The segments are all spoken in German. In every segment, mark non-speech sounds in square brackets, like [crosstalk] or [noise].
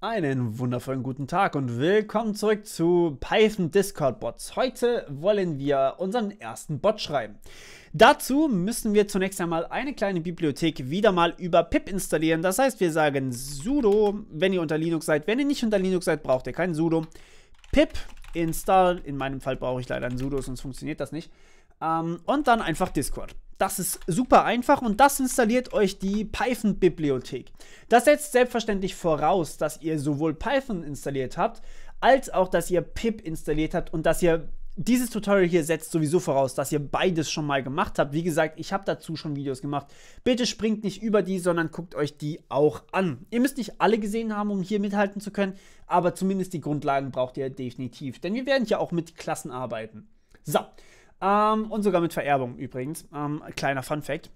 Einen wundervollen guten Tag und willkommen zurück zu Python Discord Bots. Heute wollen wir unseren ersten Bot schreiben. Dazu müssen wir zunächst einmal eine kleine Bibliothek wieder mal über pip installieren. Das heißt, wir sagen sudo, wenn ihr unter Linux seid. Wenn ihr nicht unter Linux seid, braucht ihr kein sudo. pip install, in meinem Fall brauche ich leider ein sudo, sonst funktioniert das nicht. Ähm, und dann einfach Discord. Das ist super einfach und das installiert euch die Python-Bibliothek. Das setzt selbstverständlich voraus, dass ihr sowohl Python installiert habt, als auch, dass ihr pip installiert habt und dass ihr dieses Tutorial hier setzt sowieso voraus, dass ihr beides schon mal gemacht habt. Wie gesagt, ich habe dazu schon Videos gemacht. Bitte springt nicht über die, sondern guckt euch die auch an. Ihr müsst nicht alle gesehen haben, um hier mithalten zu können, aber zumindest die Grundlagen braucht ihr definitiv, denn wir werden ja auch mit Klassen arbeiten. So, ähm, und sogar mit Vererbung übrigens. Ähm, kleiner Fun Fact.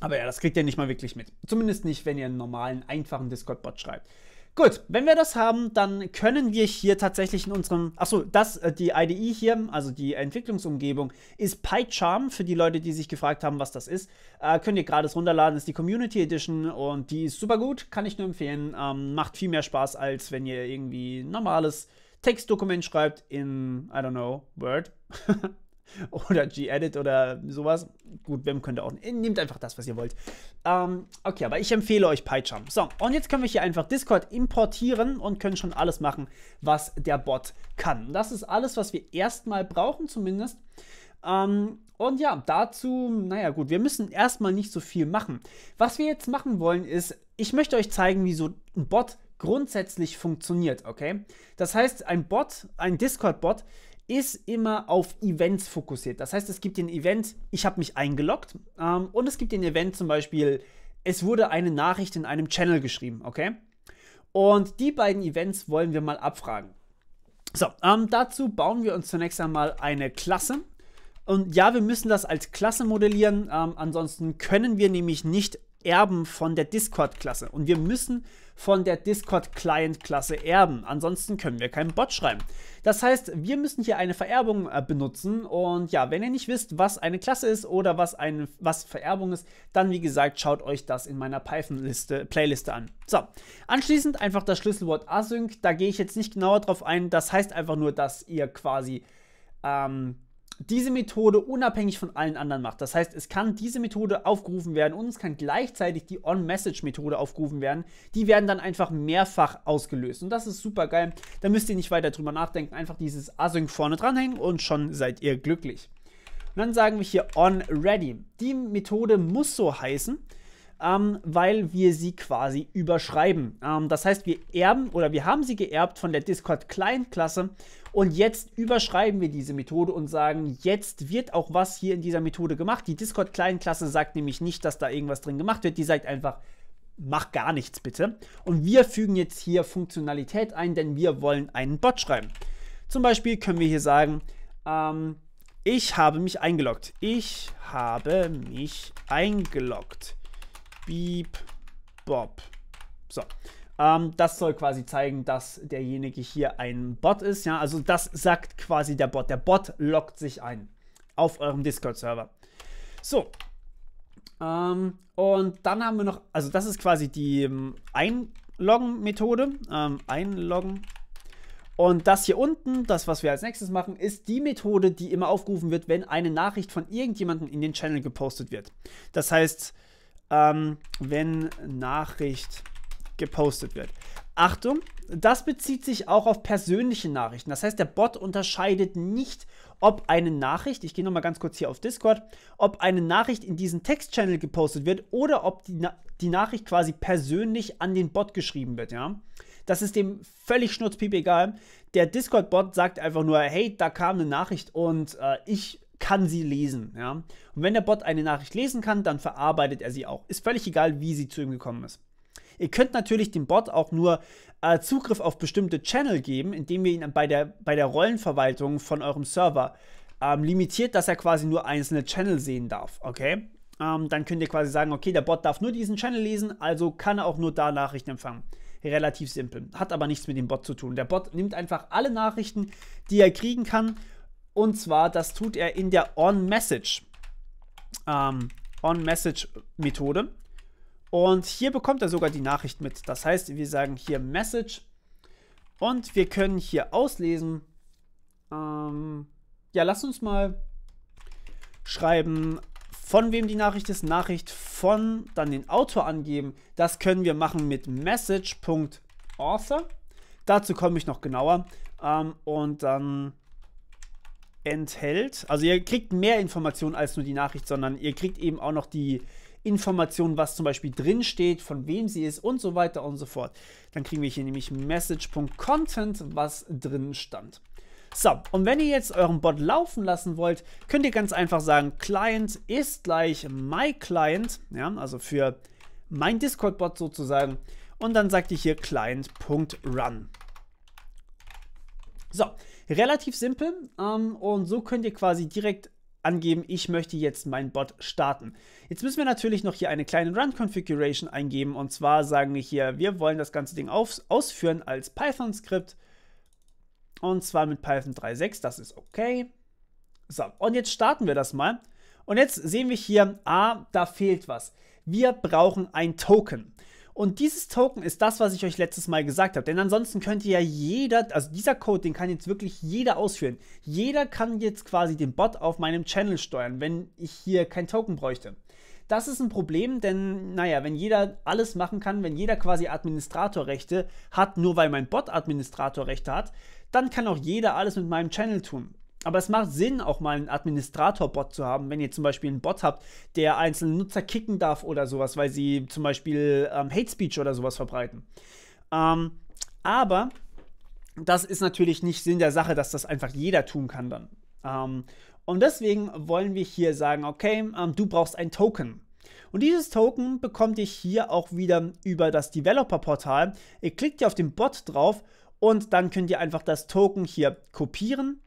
Aber ja, das kriegt ihr nicht mal wirklich mit. Zumindest nicht, wenn ihr einen normalen, einfachen Discord-Bot schreibt. Gut, wenn wir das haben, dann können wir hier tatsächlich in unserem, achso, das, äh, die IDE hier, also die Entwicklungsumgebung, ist PyCharm, für die Leute, die sich gefragt haben, was das ist, äh, könnt ihr gratis runterladen, ist die Community Edition und die ist super gut, kann ich nur empfehlen, ähm, macht viel mehr Spaß, als wenn ihr irgendwie normales Textdokument schreibt in, I don't know, Word [laughs] [laughs] oder Gedit oder sowas. Gut, Vim könnt ihr auch. Äh, nehmt einfach das, was ihr wollt. Ähm, okay, aber ich empfehle euch PyCharm. So, und jetzt können wir hier einfach Discord importieren und können schon alles machen, was der Bot kann. Das ist alles, was wir erstmal brauchen, zumindest. Ähm, und ja, dazu, naja gut, wir müssen erstmal nicht so viel machen. Was wir jetzt machen wollen ist, ich möchte euch zeigen, wie so ein Bot grundsätzlich funktioniert, okay? Das heißt, ein Bot, ein Discord-Bot, ist immer auf Events fokussiert. Das heißt, es gibt den Event, ich habe mich eingeloggt ähm, und es gibt den Event zum Beispiel, es wurde eine Nachricht in einem Channel geschrieben, okay? Und die beiden Events wollen wir mal abfragen. So, ähm, dazu bauen wir uns zunächst einmal eine Klasse. Und ja, wir müssen das als Klasse modellieren, ähm, ansonsten können wir nämlich nicht erben von der Discord-Klasse. Und wir müssen von der Discord-Client-Klasse erben. Ansonsten können wir keinen Bot schreiben. Das heißt, wir müssen hier eine Vererbung äh, benutzen. Und ja, wenn ihr nicht wisst, was eine Klasse ist oder was, eine, was Vererbung ist, dann wie gesagt, schaut euch das in meiner Python-Playliste an. So, anschließend einfach das Schlüsselwort async. Da gehe ich jetzt nicht genauer drauf ein. Das heißt einfach nur, dass ihr quasi... Ähm, diese Methode unabhängig von allen anderen macht. Das heißt, es kann diese Methode aufgerufen werden und es kann gleichzeitig die On-Message-Methode aufgerufen werden. Die werden dann einfach mehrfach ausgelöst und das ist super geil. Da müsst ihr nicht weiter drüber nachdenken. Einfach dieses Async vorne dranhängen und schon seid ihr glücklich. Und dann sagen wir hier OnReady. Die Methode muss so heißen, ähm, weil wir sie quasi überschreiben. Ähm, das heißt, wir erben oder wir haben sie geerbt von der Discord Client Klasse und jetzt überschreiben wir diese Methode und sagen, jetzt wird auch was hier in dieser Methode gemacht. Die Discord Client Klasse sagt nämlich nicht, dass da irgendwas drin gemacht wird. Die sagt einfach, mach gar nichts bitte. Und wir fügen jetzt hier Funktionalität ein, denn wir wollen einen Bot schreiben. Zum Beispiel können wir hier sagen, ähm, ich habe mich eingeloggt. Ich habe mich eingeloggt. Beep, Bob. So. Ähm, das soll quasi zeigen, dass derjenige hier ein Bot ist. Ja, also das sagt quasi der Bot. Der Bot loggt sich ein auf eurem Discord-Server. So. Ähm, und dann haben wir noch, also das ist quasi die ähm, Einloggen-Methode. Ähm, einloggen. Und das hier unten, das, was wir als nächstes machen, ist die Methode, die immer aufgerufen wird, wenn eine Nachricht von irgendjemandem in den Channel gepostet wird. Das heißt, ähm, wenn Nachricht gepostet wird. Achtung, das bezieht sich auch auf persönliche Nachrichten. Das heißt, der Bot unterscheidet nicht, ob eine Nachricht, ich gehe nochmal ganz kurz hier auf Discord, ob eine Nachricht in diesen Text-Channel gepostet wird oder ob die, Na die Nachricht quasi persönlich an den Bot geschrieben wird, ja. Das ist dem völlig schnurzpiep egal. Der Discord-Bot sagt einfach nur, hey, da kam eine Nachricht und äh, ich kann sie lesen. Ja? Und wenn der Bot eine Nachricht lesen kann, dann verarbeitet er sie auch. Ist völlig egal, wie sie zu ihm gekommen ist. Ihr könnt natürlich dem Bot auch nur äh, Zugriff auf bestimmte Channel geben, indem ihr ihn bei der, bei der Rollenverwaltung von eurem Server ähm, limitiert, dass er quasi nur einzelne Channel sehen darf. Okay? Ähm, dann könnt ihr quasi sagen, okay, der Bot darf nur diesen Channel lesen, also kann er auch nur da Nachrichten empfangen. Relativ simpel. Hat aber nichts mit dem Bot zu tun. Der Bot nimmt einfach alle Nachrichten, die er kriegen kann und zwar, das tut er in der On-Message. Ähm, On-Message-Methode. Und hier bekommt er sogar die Nachricht mit. Das heißt, wir sagen hier Message. Und wir können hier auslesen. Ähm, ja, lass uns mal schreiben, von wem die Nachricht ist. Nachricht von, dann den Autor angeben. Das können wir machen mit message.author. Dazu komme ich noch genauer. Ähm, und dann enthält. Also ihr kriegt mehr Informationen als nur die Nachricht, sondern ihr kriegt eben auch noch die Informationen, was zum Beispiel drin steht, von wem sie ist und so weiter und so fort. Dann kriegen wir hier nämlich Message.content, was drin stand. So, und wenn ihr jetzt euren Bot laufen lassen wollt, könnt ihr ganz einfach sagen, Client ist gleich my Client, ja, also für mein Discord-Bot sozusagen. Und dann sagt ihr hier Client.run. So, relativ simpel ähm, und so könnt ihr quasi direkt angeben, ich möchte jetzt meinen Bot starten. Jetzt müssen wir natürlich noch hier eine kleine Run-Configuration eingeben und zwar sagen wir hier, wir wollen das ganze Ding auf, ausführen als Python-Skript und zwar mit Python 3.6, das ist okay. So, und jetzt starten wir das mal und jetzt sehen wir hier, ah, da fehlt was. Wir brauchen ein Token. Und dieses Token ist das, was ich euch letztes Mal gesagt habe. Denn ansonsten könnte ja jeder, also dieser Code, den kann jetzt wirklich jeder ausführen. Jeder kann jetzt quasi den Bot auf meinem Channel steuern, wenn ich hier kein Token bräuchte. Das ist ein Problem, denn naja, wenn jeder alles machen kann, wenn jeder quasi Administratorrechte hat, nur weil mein Bot Administratorrechte hat, dann kann auch jeder alles mit meinem Channel tun. Aber es macht Sinn, auch mal einen Administrator-Bot zu haben, wenn ihr zum Beispiel einen Bot habt, der einzelne Nutzer kicken darf oder sowas, weil sie zum Beispiel ähm, Hate Speech oder sowas verbreiten. Ähm, aber das ist natürlich nicht Sinn der Sache, dass das einfach jeder tun kann dann. Ähm, und deswegen wollen wir hier sagen, okay, ähm, du brauchst ein Token. Und dieses Token bekommt ihr hier auch wieder über das Developer-Portal. Ihr klickt hier auf den Bot drauf und dann könnt ihr einfach das Token hier kopieren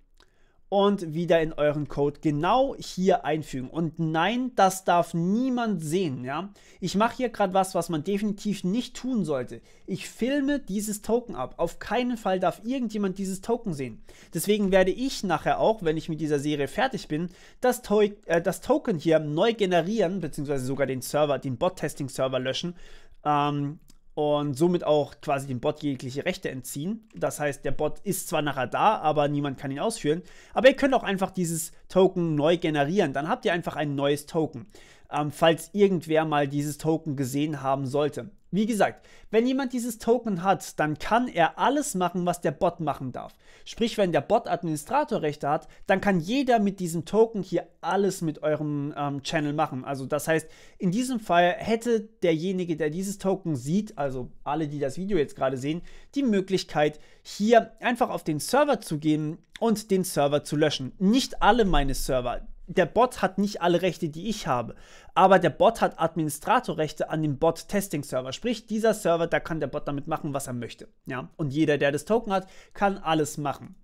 und wieder in euren Code genau hier einfügen. Und nein, das darf niemand sehen. Ja? Ich mache hier gerade was, was man definitiv nicht tun sollte. Ich filme dieses Token ab. Auf keinen Fall darf irgendjemand dieses Token sehen. Deswegen werde ich nachher auch, wenn ich mit dieser Serie fertig bin, das, to äh, das Token hier neu generieren, beziehungsweise sogar den Server, den Bot-Testing-Server löschen, ähm, und somit auch quasi dem Bot jegliche Rechte entziehen. Das heißt, der Bot ist zwar nachher da, aber niemand kann ihn ausführen. Aber ihr könnt auch einfach dieses Token neu generieren. Dann habt ihr einfach ein neues Token, ähm, falls irgendwer mal dieses Token gesehen haben sollte. Wie gesagt, wenn jemand dieses Token hat, dann kann er alles machen, was der Bot machen darf. Sprich, wenn der Bot Administratorrechte hat, dann kann jeder mit diesem Token hier alles mit eurem ähm, Channel machen. Also das heißt, in diesem Fall hätte derjenige, der dieses Token sieht, also alle, die das Video jetzt gerade sehen, die Möglichkeit, hier einfach auf den Server zu gehen und den Server zu löschen. Nicht alle meine Server der Bot hat nicht alle Rechte, die ich habe, aber der Bot hat Administratorrechte an dem Bot-Testing-Server. Sprich, dieser Server, da kann der Bot damit machen, was er möchte. Ja? Und jeder, der das Token hat, kann alles machen.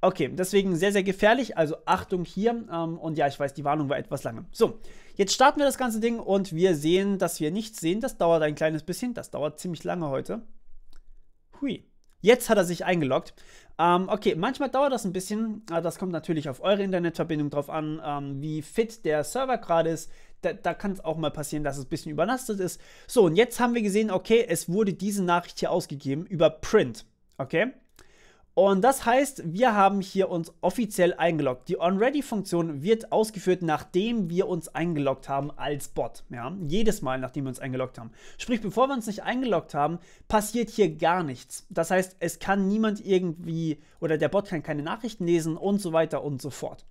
Okay, deswegen sehr, sehr gefährlich. Also Achtung hier. Ähm, und ja, ich weiß, die Warnung war etwas lange. So, jetzt starten wir das ganze Ding und wir sehen, dass wir nichts sehen. Das dauert ein kleines bisschen. Das dauert ziemlich lange heute. Hui. Jetzt hat er sich eingeloggt. Ähm, okay, manchmal dauert das ein bisschen. Äh, das kommt natürlich auf eure Internetverbindung drauf an, ähm, wie fit der Server gerade ist. Da, da kann es auch mal passieren, dass es ein bisschen überlastet ist. So, und jetzt haben wir gesehen, okay, es wurde diese Nachricht hier ausgegeben über Print. Okay? Und das heißt, wir haben hier uns offiziell eingeloggt. Die OnReady-Funktion wird ausgeführt, nachdem wir uns eingeloggt haben als Bot. Ja? Jedes Mal, nachdem wir uns eingeloggt haben. Sprich, bevor wir uns nicht eingeloggt haben, passiert hier gar nichts. Das heißt, es kann niemand irgendwie oder der Bot kann keine Nachrichten lesen und so weiter und so fort.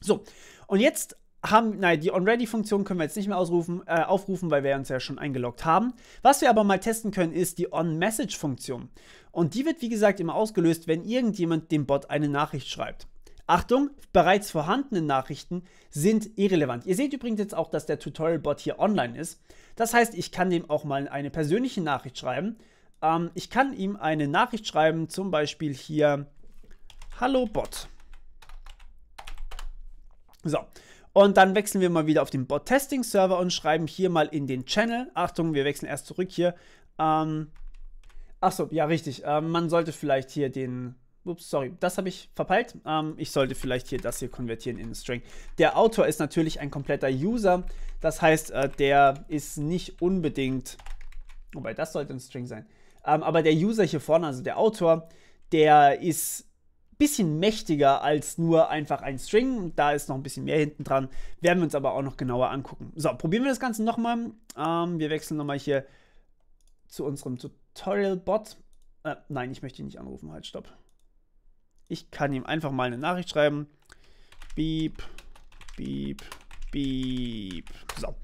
So, und jetzt haben, nein, die OnReady-Funktion können wir jetzt nicht mehr ausrufen, äh, aufrufen, weil wir uns ja schon eingeloggt haben. Was wir aber mal testen können, ist die OnMessage-Funktion. Und die wird, wie gesagt, immer ausgelöst, wenn irgendjemand dem Bot eine Nachricht schreibt. Achtung, bereits vorhandene Nachrichten sind irrelevant. Ihr seht übrigens jetzt auch, dass der Tutorial-Bot hier online ist. Das heißt, ich kann dem auch mal eine persönliche Nachricht schreiben. Ähm, ich kann ihm eine Nachricht schreiben, zum Beispiel hier, Hallo Bot. So, und dann wechseln wir mal wieder auf den Bot-Testing-Server und schreiben hier mal in den Channel. Achtung, wir wechseln erst zurück hier. Ähm, Achso, ja, richtig. Ähm, man sollte vielleicht hier den. Ups, sorry, das habe ich verpeilt. Ähm, ich sollte vielleicht hier das hier konvertieren in String. Der Autor ist natürlich ein kompletter User. Das heißt, äh, der ist nicht unbedingt. Wobei, das sollte ein String sein. Ähm, aber der User hier vorne, also der Autor, der ist bisschen mächtiger als nur einfach ein String. Da ist noch ein bisschen mehr hinten dran. Werden wir uns aber auch noch genauer angucken. So, probieren wir das Ganze nochmal. Ähm, wir wechseln nochmal hier zu unserem Tutorial-Bot. Äh, nein, ich möchte ihn nicht anrufen. Halt, stopp. Ich kann ihm einfach mal eine Nachricht schreiben. Beep, beep, beep. So.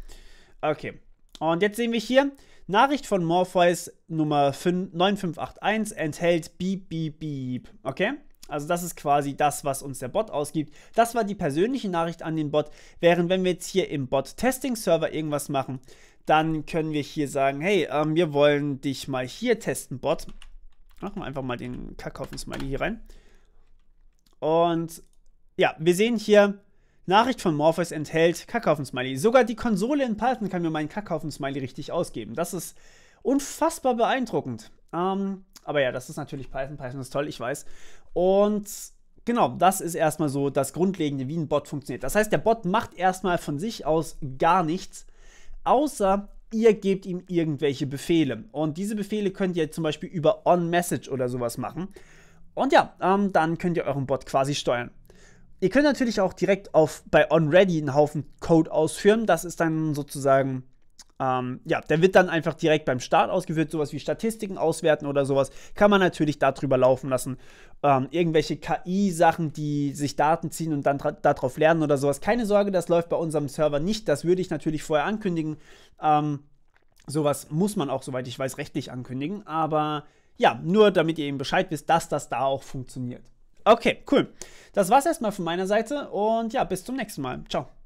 Okay. Und jetzt sehen wir hier, Nachricht von Morpheus Nummer 5, 9581 enthält beep, beep, beep. Okay? Also das ist quasi das, was uns der Bot ausgibt. Das war die persönliche Nachricht an den Bot. Während wenn wir jetzt hier im Bot-Testing-Server irgendwas machen, dann können wir hier sagen, hey, ähm, wir wollen dich mal hier testen, Bot. Machen wir einfach mal den Kackhaufen-Smiley hier rein. Und ja, wir sehen hier, Nachricht von Morpheus enthält Kackhaufen-Smiley. Sogar die Konsole in Python kann mir meinen Kackhaufen-Smiley richtig ausgeben. Das ist unfassbar beeindruckend. Ähm, aber ja, das ist natürlich Python. Python ist toll, ich weiß. Und genau, das ist erstmal so das Grundlegende, wie ein Bot funktioniert. Das heißt, der Bot macht erstmal von sich aus gar nichts, außer ihr gebt ihm irgendwelche Befehle. Und diese Befehle könnt ihr zum Beispiel über OnMessage oder sowas machen. Und ja, ähm, dann könnt ihr euren Bot quasi steuern. Ihr könnt natürlich auch direkt auf, bei OnReady einen Haufen Code ausführen. Das ist dann sozusagen ähm, ja, der wird dann einfach direkt beim Start ausgeführt, sowas wie Statistiken auswerten oder sowas, kann man natürlich darüber laufen lassen. Ähm, irgendwelche KI-Sachen, die sich Daten ziehen und dann darauf lernen oder sowas. Keine Sorge, das läuft bei unserem Server nicht, das würde ich natürlich vorher ankündigen. Ähm, sowas muss man auch, soweit ich weiß, rechtlich ankündigen, aber ja, nur damit ihr eben Bescheid wisst, dass das da auch funktioniert. Okay, cool. Das war's erstmal von meiner Seite und ja, bis zum nächsten Mal. Ciao.